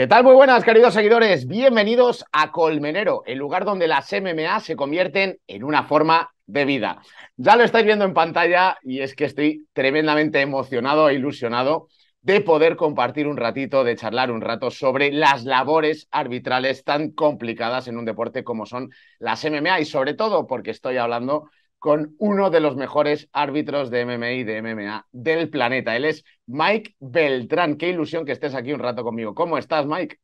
¿Qué tal? Muy buenas, queridos seguidores. Bienvenidos a Colmenero, el lugar donde las MMA se convierten en una forma de vida. Ya lo estáis viendo en pantalla y es que estoy tremendamente emocionado e ilusionado de poder compartir un ratito, de charlar un rato sobre las labores arbitrales tan complicadas en un deporte como son las MMA y sobre todo porque estoy hablando con uno de los mejores árbitros de MMA y de MMA del planeta. Él es Mike Beltrán. Qué ilusión que estés aquí un rato conmigo. ¿Cómo estás, Mike?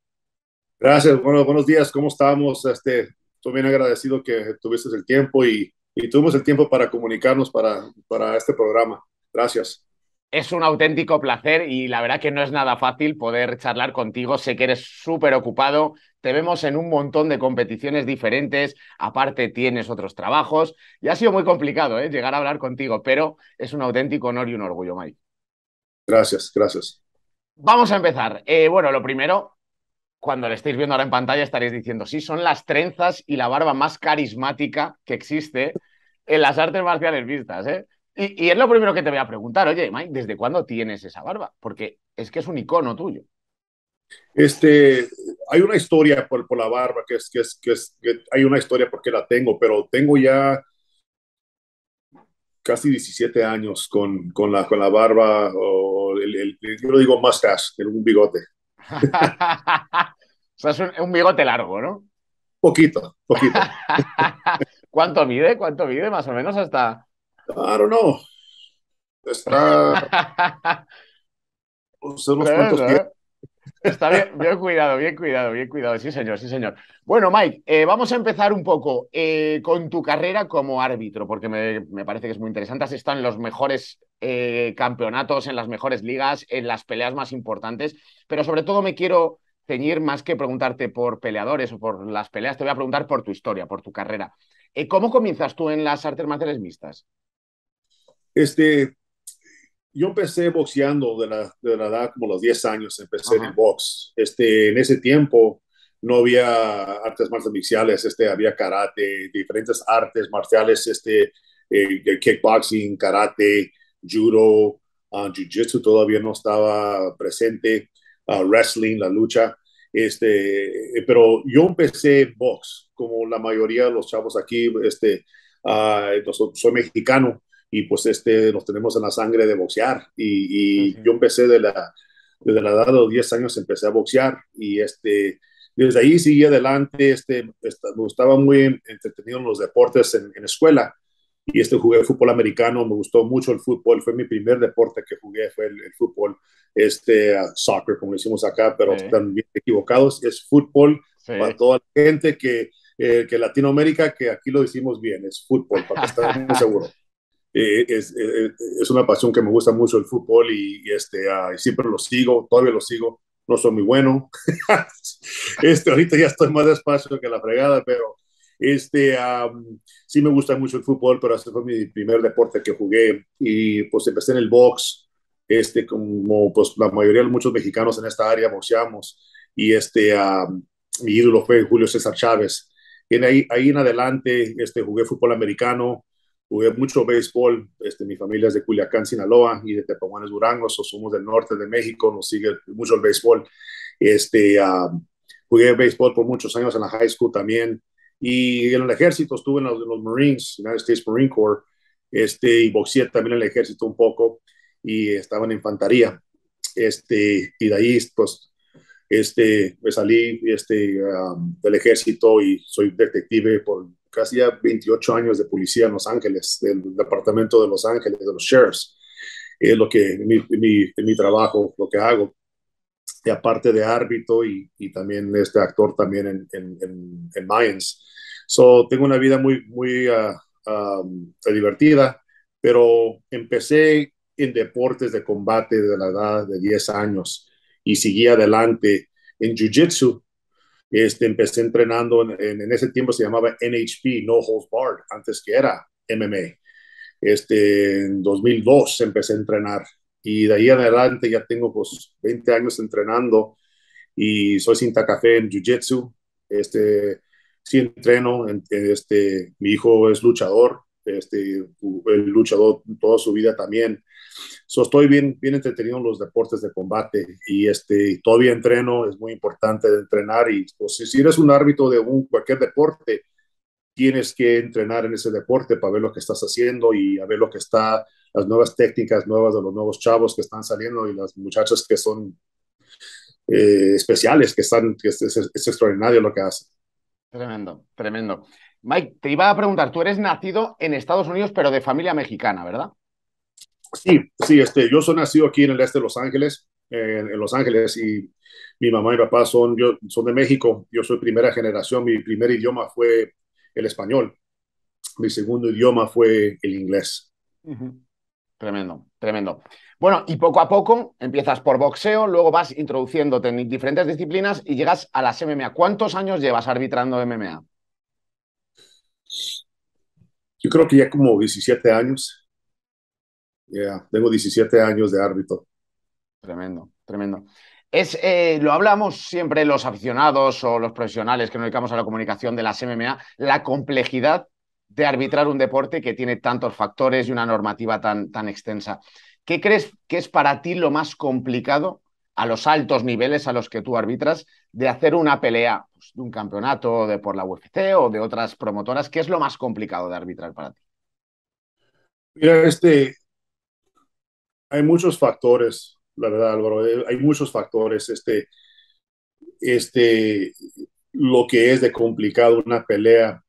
Gracias. Bueno, buenos días. ¿Cómo estamos? Este, estoy bien agradecido que tuviste el tiempo y, tuvimos el tiempo para comunicarnos para, para este programa. Gracias es un auténtico placer y la verdad que no es nada fácil poder charlar contigo. Sé que eres súper ocupado, te vemos en un montón de competiciones diferentes, aparte tienes otros trabajos y ha sido muy complicado ¿eh? llegar a hablar contigo, pero es un auténtico honor y un orgullo, Mike. Gracias, gracias. Vamos a empezar. Eh, bueno, lo primero, cuando lo estéis viendo ahora en pantalla estaréis diciendo, sí, son las trenzas y la barba más carismática que existe en las artes marciales vistas, ¿eh? Y, es lo primero que te voy a preguntar, oye, Mike, ¿desde cuándo tienes esa barba? Porque es que es un icono tuyo. Este, hay una historia por, por la barba, que es, que es, que hay una historia porque la tengo, pero tengo ya casi 17 años con, con, la, barba, o yo lo digo mustache, un bigote. o sea, es un, bigote largo, ¿no? Poquito, poquito. ¿Cuánto mide? ¿Cuánto mide más o menos hasta, I don't Está. Está bien, bien, cuidado, bien cuidado, bien cuidado. Sí, señor, sí, señor. Bueno, Mike, eh, vamos a empezar un poco eh, con tu carrera como árbitro, porque me, parece que es muy interesante. Has estado en los mejores eh, campeonatos, en las mejores ligas, en las peleas más importantes, pero sobre todo me quiero ceñir más que preguntarte por peleadores o por las peleas, te voy a preguntar por tu historia, por tu carrera. ¿Cómo comienzas tú en las artes marciales mixtas? Este, yo empecé boxeando de la, edad como los 10 años, empecé en box. Este, en ese tiempo no había artes marciales este, había karate, diferentes artes marciales, este, eh, kickboxing, karate, judo, ah, jiu-jitsu todavía no estaba presente, ah, wrestling, la lucha. Este, eh, pero yo empecé box, como la mayoría de los chavos aquí, este, ah, soy mexicano, y pues este nos tenemos en la sangre de boxear y, yo empecé de la, desde la edad de los 10 años empecé a boxear y este, desde ahí seguí adelante, este, me gustaba muy entretenido en los deportes en, escuela y este jugué fútbol americano, me gustó mucho el fútbol, fue mi primer deporte que jugué, fue el, fútbol, este, soccer, como decimos acá, pero también están bien equivocados, es fútbol para toda la gente que, eh, que Latinoamérica, que aquí lo decimos bien, es fútbol, para que seguro seguros. Eh, eh, eh, es, una pasión que me gusta mucho el fútbol y, este, ah, siempre lo sigo, todavía lo sigo, no soy muy bueno. este, ahorita ya estoy más despacio que la fregada, pero este, sí me gusta mucho el fútbol, pero ese fue mi primer deporte que jugué y pues empecé en el box, este, como pues la mayoría de muchos mexicanos en esta área boxeamos y este, mi ídolo fue Julio César Chávez. Y ahí, ahí en adelante este, jugué fútbol americano, jugué mucho béisbol. Este, mi familia es de Culiacán, Sinaloa y de Tepamones, Durango, somos del norte de México, nos sigue mucho el béisbol. Este, jugué béisbol por muchos años en la high school también. Y en el ejército estuve en los, Marines, United States Marine Corps, este, y boxeé también en el ejército un poco, y estaba en infantería. Este, y de ahí, pues, este, me salí este, del ejército y soy detective por casi ya 28 años de policía en Los Ángeles, del departamento de Los Ángeles, de los sheriffs. Es lo que mi, mi, trabajo, lo que hago. Y aparte de árbitro y, y también este actor también en, en, en, en Mayans. So, tengo una vida muy, muy ah, divertida, pero empecé en deportes de combate de la edad de 10 años y seguí adelante en Jiu-Jitsu este, empecé entrenando en, en, ese tiempo se llamaba NHP, No Holds Barred, antes que era MMA. Este, en 2002 empecé a entrenar y de ahí adelante ya tengo pues 20 años entrenando y soy cinta café en Jiu-Jitsu. Este, sí entreno, este, mi hijo es luchador, este, el luchador toda su vida también. So, estoy bien, bien entretenido en los deportes de combate y este, todavía entreno, es muy importante entrenar y pues, si eres un árbitro de un, cualquier deporte, tienes que entrenar en ese deporte para ver lo que estás haciendo y a ver lo que está, las nuevas técnicas nuevas de los nuevos chavos que están saliendo y las muchachas que son eh, especiales, que están, es, es extraordinario lo que hacen. Tremendo, tremendo. Mike, te iba a preguntar, tú eres nacido en Estados Unidos, pero de familia mexicana, ¿verdad? Sí, sí, este, yo soy nacido aquí en el este de Los Ángeles, eh, en Los Ángeles, y mi mamá y papá son, son de México, yo soy primera generación, mi primer idioma fue el español, mi segundo idioma fue el inglés. Tremendo, tremendo. Bueno, y poco a poco empiezas por boxeo, luego vas introduciéndote en diferentes disciplinas y llegas a las MMA. ¿Cuántos años llevas arbitrando MMA? Yo creo que ya como 17 años. Tengo 17 años de árbitro. Tremendo, tremendo. Es, eh, lo hablamos siempre los aficionados o los profesionales que nos dedicamos a la comunicación de las MMA, la complejidad de arbitrar un deporte que tiene tantos factores y una normativa tan, tan extensa. ¿Qué crees que es para ti lo más complicado a los altos niveles a los que tú arbitras de hacer una pelea pues, de un campeonato de por la UFC o de otras promotoras? ¿Qué es lo más complicado de arbitrar para ti? Mira, este, hay muchos factores, la verdad, Álvaro, eh, hay muchos factores. Este, este, lo que es de complicado una pelea,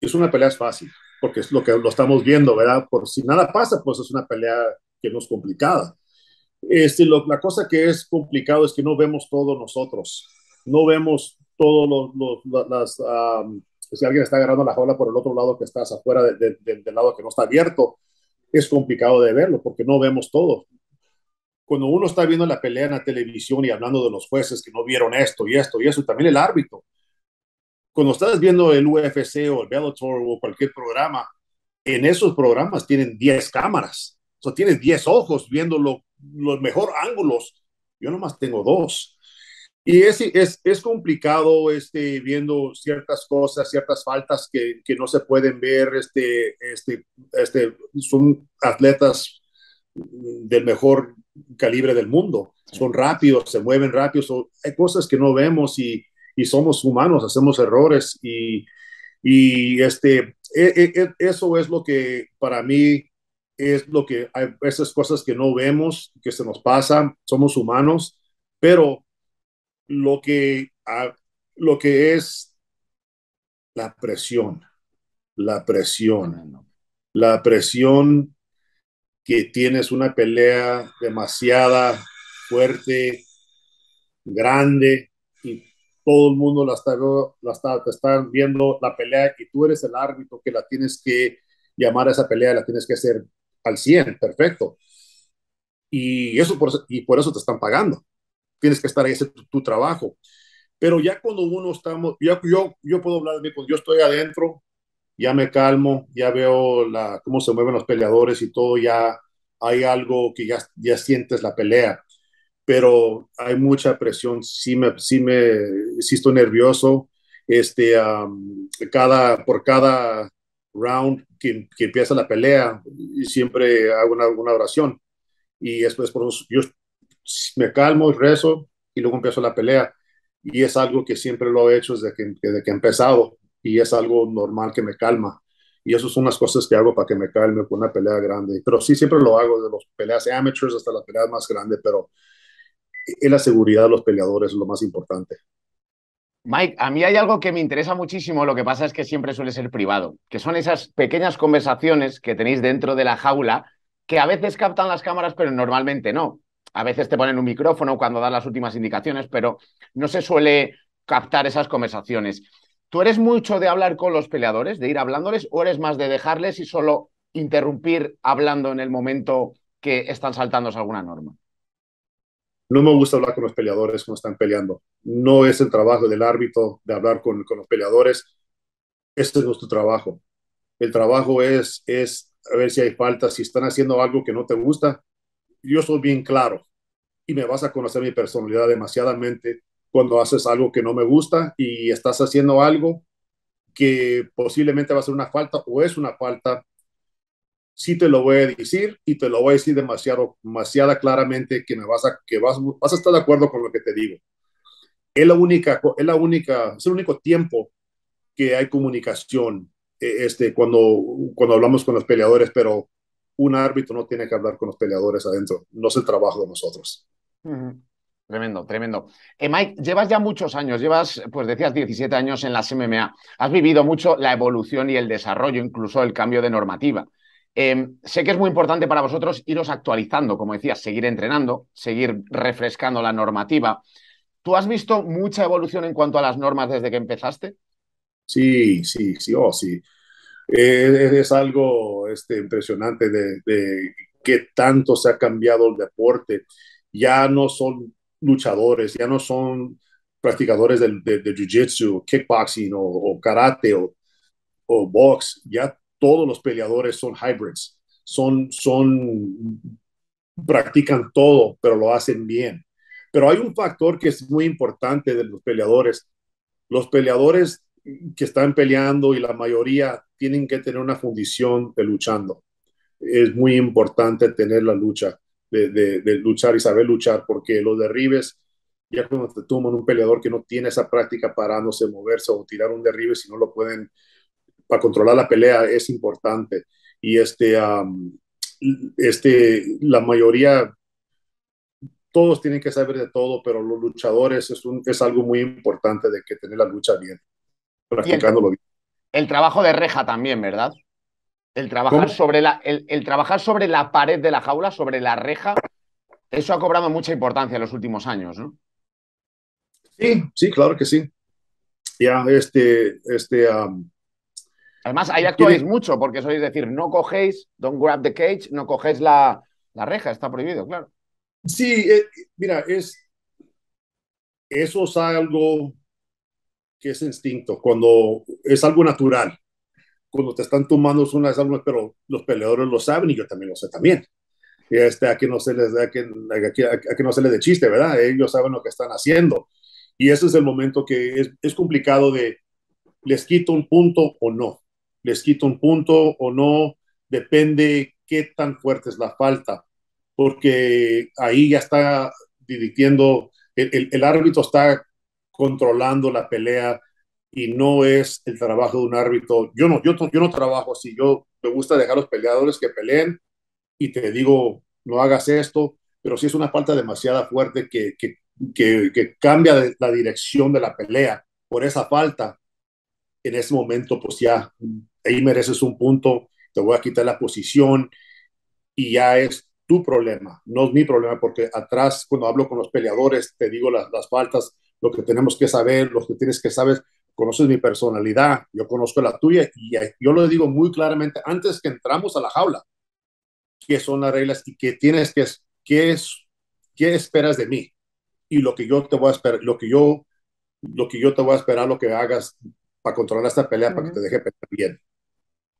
es una pelea fácil, porque es lo que lo estamos viendo, ¿verdad? Por si nada pasa, pues es una pelea que no es complicada. Este, la cosa que es complicado es que no vemos todo nosotros, no vemos todos los, las, si alguien está agarrando la jaula por el otro lado que estás afuera del lado que no está abierto, es complicado de verlo porque no vemos todo. Cuando uno está viendo la pelea en la televisión y hablando de los jueces que no vieron esto y esto y eso, también el árbitro. Cuando estás viendo el UFC o el Bellator o cualquier programa, en esos programas tienen 10 cámaras. O sea, tienes 10 ojos viendo los mejores ángulos. Yo nomás tengo dos. Y es, es, es, complicado este, viendo ciertas cosas, ciertas faltas que, que, no se pueden ver. Este, este, este, son atletas del mejor calibre del mundo. Son rápidos, se mueven rápidos. hay cosas que no vemos y, y somos humanos, hacemos errores. Y, y este, e, e, e, eso es lo que para mí es lo que hay esas cosas que no vemos, que se nos pasan. Somos humanos, pero lo que, ah, lo que es la presión, la presión, la presión que tienes una pelea demasiada fuerte, grande, y todo el mundo la está, están viendo la pelea, y tú eres el árbitro que la tienes que llamar a esa pelea, la tienes que hacer al 100, perfecto. Y, eso y por eso te están pagando tienes que estar ahí, ese tu, tu trabajo. Pero ya cuando uno estamos, yo, yo, puedo hablar de mí, cuando yo estoy adentro, ya me calmo, ya veo la, cómo se mueven los peleadores y todo, ya hay algo que ya, ya sientes la pelea, pero hay mucha presión, sí me, sí me, sí estoy nervioso, este, cada, por cada round que, que empieza la pelea, siempre hago una, oración y después por eso, yo, pues, me calmo, rezo y luego empiezo la pelea. Y es algo que siempre lo he hecho desde que, que he empezado y es algo normal que me calma. Y eso son las cosas que hago para que me calme con una pelea grande. Pero sí, siempre lo hago, de las peleas amateurs hasta las peleas más grandes, pero es la seguridad de los peleadores lo más importante. Mike, a mí hay algo que me interesa muchísimo, lo que pasa es que siempre suele ser privado, que son esas pequeñas conversaciones que tenéis dentro de la jaula que a veces captan las cámaras, pero normalmente no a veces te ponen un micrófono cuando dan las últimas indicaciones, pero no se suele captar esas conversaciones. ¿Tú eres mucho de hablar con los peleadores, de ir hablándoles, o eres más de dejarles y solo interrumpir hablando en el momento que están saltándose alguna norma? No me gusta hablar con los peleadores cuando están peleando. No es el trabajo del árbitro de hablar con, los peleadores. Ese es nuestro trabajo. El trabajo es, es a ver si hay faltas, si están haciendo algo que no te gusta, yo soy bien claro y me vas a conocer mi personalidad demasiadamente cuando haces algo que no me gusta y estás haciendo algo que posiblemente va a ser una falta o es una falta, sí te lo voy a decir y te lo voy a decir demasiado, demasiado claramente que me vas a, que vas, vas a estar de acuerdo con lo que te digo. Es la única, es la única, es el único tiempo que hay comunicación, eh, este, cuando, cuando hablamos con los peleadores, pero un árbitro no tiene que hablar con los peleadores adentro, no es el trabajo de nosotros. Tremendo, tremendo. Eh, Mike, llevas ya muchos años, llevas, pues decías, 17 años en las MMA. Has vivido mucho la evolución y el desarrollo, incluso el cambio de normativa. Em, sé que es muy importante para vosotros iros actualizando, como decías, seguir entrenando, seguir refrescando la normativa. ¿Tú has visto mucha evolución en cuanto a las normas desde que empezaste? Sí, sí, sí, oh, sí es algo este, impresionante de, que qué tanto se ha cambiado el deporte. Ya no son luchadores, ya no son practicadores de, jiu-jitsu, kickboxing o, karate o, box. Ya todos los peleadores son hybrids, son, son, practican todo, pero lo hacen bien. Pero hay un factor que es muy importante de los peleadores. Los peleadores que están peleando y la mayoría tienen que tener una fundición de luchando. Es muy importante tener la lucha, de, luchar y saber luchar, porque los derribes, ya cuando te toman un peleador que no tiene esa práctica parándose, moverse o tirar un derribe, si no lo pueden, para controlar la pelea es importante. Y este, este, la mayoría, todos tienen que saber de todo, pero los luchadores es, un, es algo muy importante de que tener la lucha bien. El trabajo de reja también, ¿verdad? El trabajar, sobre la, el, trabajar sobre la pared de la jaula, sobre la reja, eso ha cobrado mucha importancia en los últimos años, ¿no? Sí, sí, claro que sí. Ya, este, este. Además, ahí actuáis mucho, porque sois decir, no cogéis, don't grab the cage, no cogéis la, reja, está prohibido, claro. Sí, eh, mira, es. Eso es algo que es instinto, cuando es algo natural. Cuando te están tomando una es pero los peleadores lo saben y yo también lo sé también. Este, a, que no se les, da que, que, no se les de chiste, ¿verdad? Ellos saben lo que están haciendo. Y ese es el momento que es, complicado de, les quito un punto o no, les quito un punto o no, depende qué tan fuerte es la falta, porque ahí ya está dirigiendo, el árbitro está controlando la pelea y no es el trabajo de un árbitro. Yo no, yo, no trabajo así, yo me gusta dejar a los peleadores que peleen y te digo, no hagas esto, pero si es una falta demasiada fuerte que, que, que cambia la dirección de la pelea. Por esa falta, en ese momento, pues ya ahí mereces un punto, te voy a quitar la posición y ya es tu problema, no es mi problema, porque atrás, cuando hablo con los peleadores, te digo las, las faltas, lo que tenemos que saber, lo que tienes que saber, conoces mi personalidad, yo conozco la tuya y yo lo digo muy claramente antes que entramos a la jaula, qué son las reglas y qué tienes que, qué, es, qué esperas de mí y lo que yo te voy a esperar, lo que yo, lo que yo te voy a esperar, lo que hagas para controlar esta pelea, para que te deje pelear bien.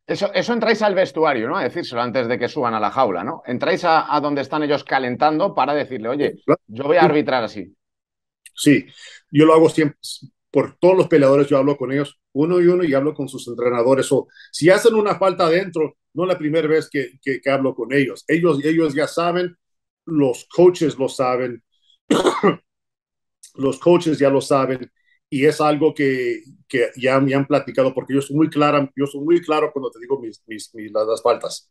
Eso, eso, entráis al vestuario, ¿no? A decírselo antes de que suban a la jaula, ¿no? Entráis a, a donde están ellos calentando para decirle, oye, yo voy a arbitrar así. Sí, yo lo hago siempre, por todos los peleadores yo hablo con ellos uno y uno y hablo con sus entrenadores. O si hacen una falta adentro, no es la primera vez que, hablo con ellos. ellos. Ellos ya saben, los coaches lo saben, los coaches ya lo saben y es algo que, ya me han platicado porque yo soy muy claro, yo soy muy claro cuando te digo mis, las faltas.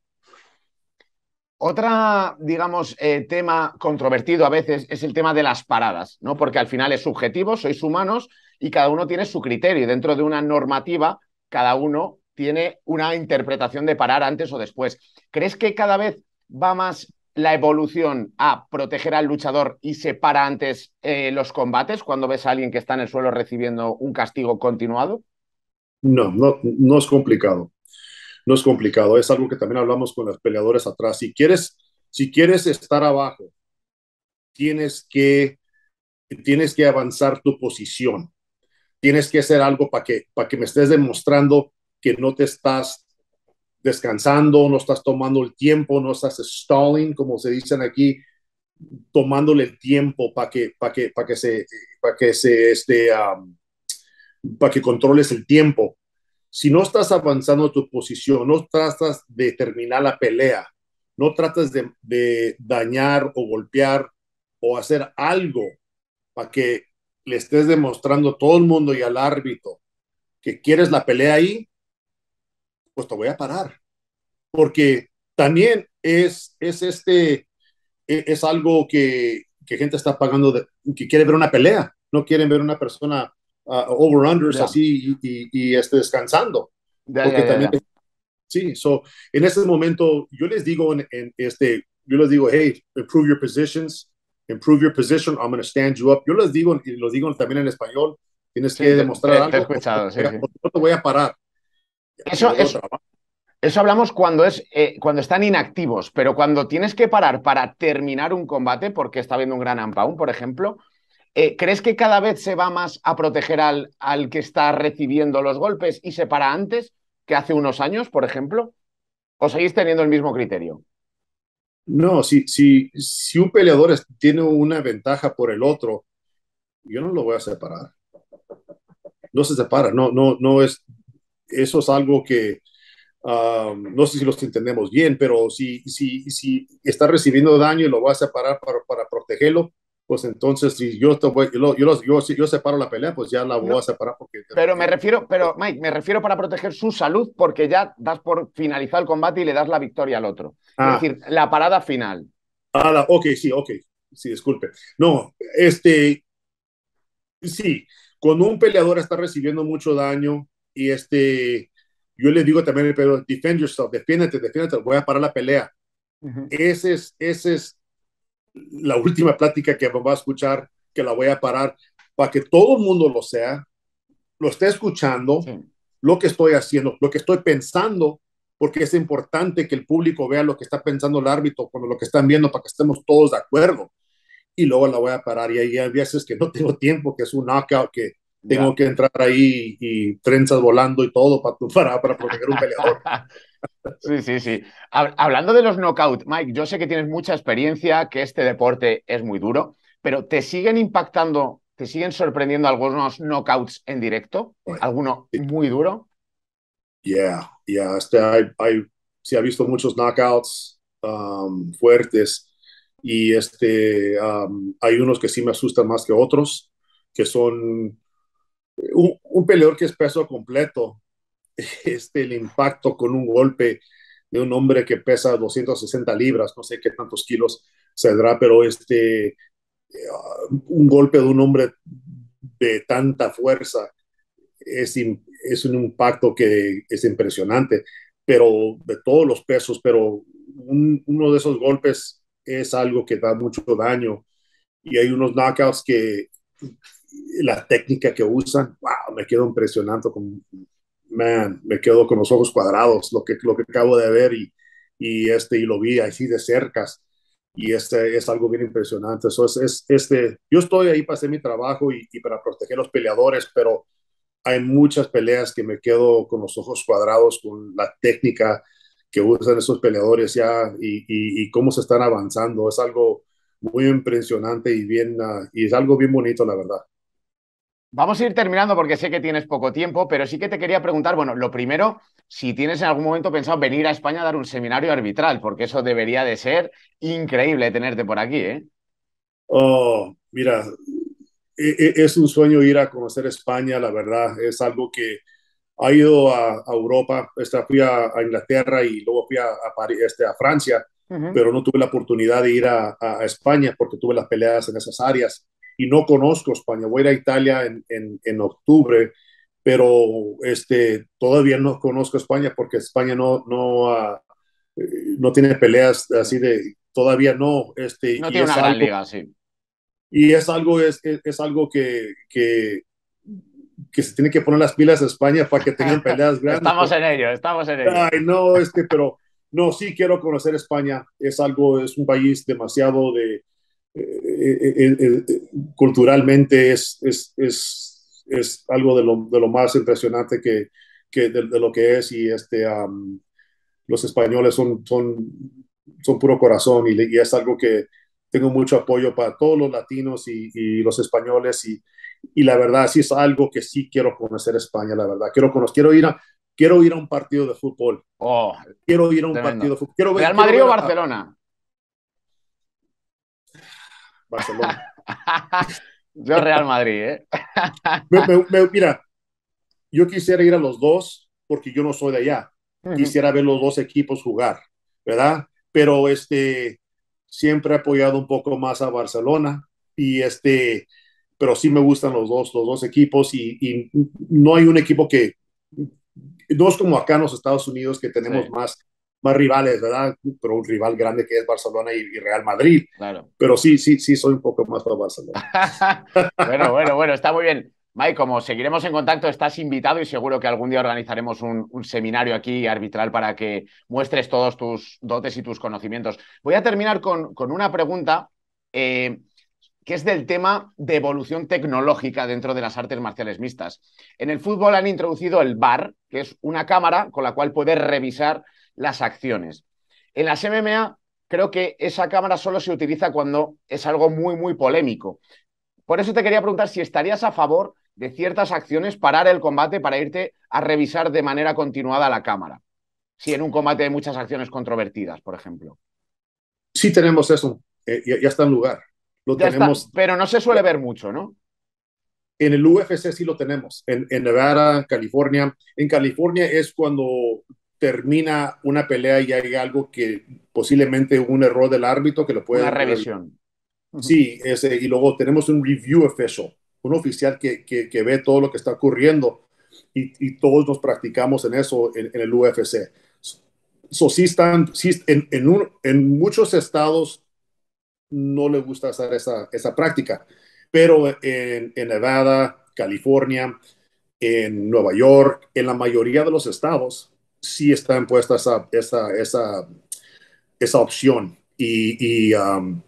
Otra, digamos, eh, tema controvertido a veces es el tema de las paradas, ¿no? Porque al final es subjetivo, sois humanos y cada uno tiene su criterio. dentro de una normativa, cada uno tiene una interpretación de parar antes o después. ¿Crees que cada vez va más la evolución a proteger al luchador y se para antes eh, los combates cuando ves a alguien que está en el suelo recibiendo un castigo continuado? No, no, no es complicado no es complicado. Es algo que también hablamos con los peleadores atrás. Si quieres, si quieres estar abajo, tienes que, tienes que avanzar tu posición. Tienes que hacer algo para que, para que me estés demostrando que no te estás descansando, no estás tomando el tiempo, no estás stalling, como se dicen aquí, tomándole el tiempo para que, para que, para que se, para que este, para que controles el tiempo si no estás avanzando tu posición, no tratas de terminar la pelea, no tratas de, dañar o golpear o hacer algo para que le estés demostrando a todo el mundo y al árbitro que quieres la pelea ahí, pues te voy a parar. Porque también es, es este, e, es algo que, que gente está pagando, que quiere ver una pelea, no quieren ver una persona Ah, over-unders así y, y, este, descansando. sí, so, en este momento yo les digo, en, este, yo les digo, hey, improve your positions, improve your position, I'm going to stand you up. Yo les digo, y lo digo también en español, tienes que demostrar algo. Te No te voy a parar. Eso, eso hablamos cuando, es, eh, cuando están inactivos, pero cuando tienes que parar para terminar un combate, porque está habiendo un gran ampaun, por ejemplo, eh, ¿Crees que cada vez se va más a proteger al, al que está recibiendo los golpes y se para antes que hace unos años, por ejemplo? ¿O seguís teniendo el mismo criterio? No, si, si, si un peleador tiene una ventaja por el otro, yo no lo voy a separar. No se separa, no, no, no es. Eso es algo que no sé si los entendemos bien, pero si, si, si está recibiendo daño y lo va a separar para, para protegerlo, pues, entonces si yo, yo, separo la pelea, pues ya la voy a separar. Porque, pero me refiero, pero Mike, me refiero para proteger su salud porque ya das por finalizar el combate y le das la victoria al otro. es ah. decir, la parada final. Ah, ok, sí, ok, sí, disculpe. No, este, sí, cuando un peleador está recibiendo mucho daño y este, yo le digo también pero defend yourself, defiéndete, defiéndete, voy a parar la pelea. ese, es, ese es la última plática que va a escuchar, que la voy a parar, para que todo el mundo lo sea, lo esté escuchando, lo que estoy haciendo, lo que estoy pensando, porque es importante que el público vea lo que está pensando el árbitro, cuando lo que están viendo, para que estemos todos de acuerdo. Y luego la voy a parar. Y hay veces que no tengo tiempo, que es un knockout, que tengo que entrar ahí y, trenzas volando y todo para, para, para proteger un peleador. Sí, sí, sí. Hablando de los knockouts, Mike, yo sé que tienes mucha experiencia, que este deporte es muy duro, pero ¿te siguen impactando, te siguen sorprendiendo algunos knockouts en directo? ¿Alguno muy duro? Yeah, yeah. Este, I, he visto muchos knockouts um, fuertes y este, um, hay unos que sí me asustan más que otros, que son eh, un, un peleador que es peso completo este, el impacto con un golpe de un hombre que pesa 260 libras, no sé qué tantos kilos saldrá, pero este, eh, un golpe de un hombre de tanta fuerza es, es un impacto que es impresionante, pero de todos los pesos, pero uno de esos golpes es algo que da mucho daño y hay unos knockouts que la técnica que usan, wow, me quedo impresionando con, man, me quedo con los ojos cuadrados, lo que, lo que acabo de ver y, este, y lo vi así de cerca. Y este es algo bien impresionante. es, este, yo estoy ahí para hacer mi trabajo y, para proteger a los peleadores, pero hay muchas peleas que me quedo con los ojos cuadrados, con la técnica que usan esos peleadores ya y, cómo se están avanzando. Es algo muy impresionante y, bien, ah, y es algo bien bonito, la verdad. Vamos a ir terminando porque sé que tienes poco tiempo, pero sí que te quería preguntar, bueno, lo primero, si tienes en algún momento pensado venir a España a dar un seminario arbitral, porque eso debería de ser increíble tenerte por aquí, ¿eh? Oh, mira, e, e, es un sueño ir a conocer España, la verdad, es algo que ha ido a, Europa, esta, fui a, Inglaterra y luego fui a, este, a Francia, pero no tuve la oportunidad de ir a, España porque tuve las peleas en esas áreas y no conozco España. Voy a ir a Italia en, en, en octubre, pero este, todavía no conozco España porque España no, no, ah, eh, no tiene peleas así de, todavía no. Este, no tiene una gran liga, sí. Y es algo, es, algo que, que, que, se tiene que poner las pilas a España para que tengan peleas grandes. estamos en ello, estamos en ello. Ay, no, este, pero no, sí quiero conocer España. Es algo, es un país demasiado de, eh, eh, eh, culturalmente es, es, es, algo de lo, más impresionante que, de, lo que es y este, los españoles son, son, son puro corazón y, es algo que tengo mucho apoyo para todos los latinos y, los españoles y, la verdad sí es algo que sí quiero conocer España, la verdad. Quiero, conocer, quiero, ir, a, quiero ir a un partido de fútbol. Oh, quiero ir a un partido de fútbol. Quiero ver, Real Madrid o Barcelona. Barcelona. yo Real Madrid, ¿eh? mira, yo quisiera ir a los dos porque yo no soy de allá. Quisiera ver los dos equipos jugar, ¿verdad? Pero este, siempre he apoyado un poco más a Barcelona y este, pero sí me gustan los dos, los dos equipos y, no hay un equipo que, no es como acá en los Estados Unidos que tenemos más más rivales, ¿verdad? Pero un rival grande que es Barcelona y, Real Madrid. Pero sí, sí, sí, soy un poco más para Barcelona. bueno, bueno, bueno, está muy bien. Mike, como seguiremos en contacto, estás invitado y seguro que algún día organizaremos un, seminario aquí arbitral para que muestres todos tus dotes y tus conocimientos. Voy a terminar con, una pregunta eh, que es del tema de evolución tecnológica dentro de las artes marciales mixtas. En el fútbol han introducido el VAR, que es una cámara con la cual puedes revisar las acciones. En las MMA creo que esa cámara solo se utiliza cuando es algo muy, muy polémico. Por eso te quería preguntar si estarías a favor de ciertas acciones, parar el combate para irte a revisar de manera continuada la cámara. Si en un combate hay muchas acciones controvertidas, por ejemplo. Sí tenemos eso, eh, ya, está en lugar. Lo tenemos... pero no se suele ver mucho, ¿no? En el UFC sí lo tenemos, en, en Nevada, California. En California es cuando termina una pelea y hay algo que posiblemente un error del árbitro que lo puede... Una revisión. Sí, ese, y luego tenemos un review official, un oficial que, ve todo lo que está ocurriendo y, todos nos practicamos en eso en, el UFC. So, sí están, sí, en, en, muchos estados no le gusta hacer esa, esa práctica, pero en, en Nevada, California, en Nueva York, en la mayoría de los estados, sí está impuesta esa, esa, esa, opción. Y, um,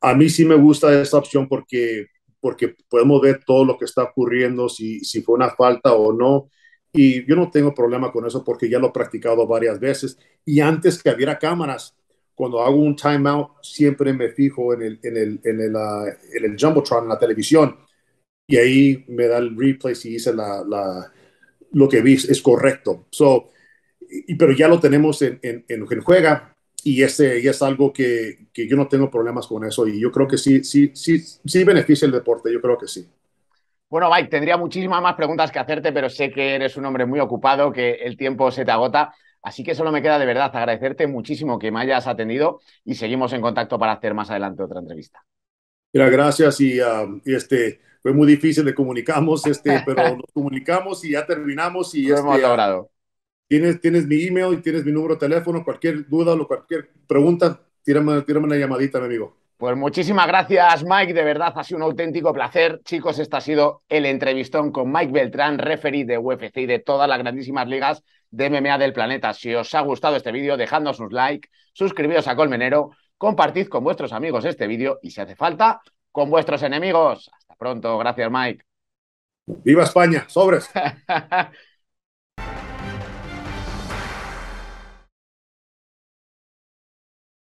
a mí sí me gusta esa opción porque, porque podemos ver todo lo que está ocurriendo, si, si fue una falta o no. Y yo no tengo problema con eso porque ya lo he practicado varias veces. Y antes que hubiera cámaras, cuando hago un timeout, siempre me fijo en el, en el, en uh, Jumbotron, en la televisión. Y ahí me da el replay si hice la, lo que vi es correcto. So, pero ya lo tenemos en, en, en juega y, ese, y es algo que, que, yo no tengo problemas con eso y yo creo que sí, sí, sí, sí beneficia el deporte, yo creo que sí. Bueno, Mike, tendría muchísimas más preguntas que hacerte, pero sé que eres un hombre muy ocupado, que el tiempo se te agota. Así que solo me queda de verdad agradecerte muchísimo que me hayas atendido y seguimos en contacto para hacer más adelante otra entrevista. Mira, gracias y, um, este fue muy difícil de comunicamos, este, pero nos comunicamos y ya terminamos y lo hemos este, logrado. Tienes, mi email y tienes mi número de teléfono. Cualquier duda o cualquier pregunta, tírame, una llamadita, mi amigo. Pues muchísimas gracias, Mike. De verdad, ha sido un auténtico placer. Chicos, esta ha sido el entrevistón con Mike Beltrán, referí de UFC y de todas las grandísimas ligas de MMA del planeta. Si os ha gustado este vídeo, dejadnos un like, suscribíos a Colmenero, compartid con vuestros amigos este vídeo y, si hace falta, con vuestros enemigos. Hasta pronto. Gracias, Mike. ¡Viva España! ¡Sobres!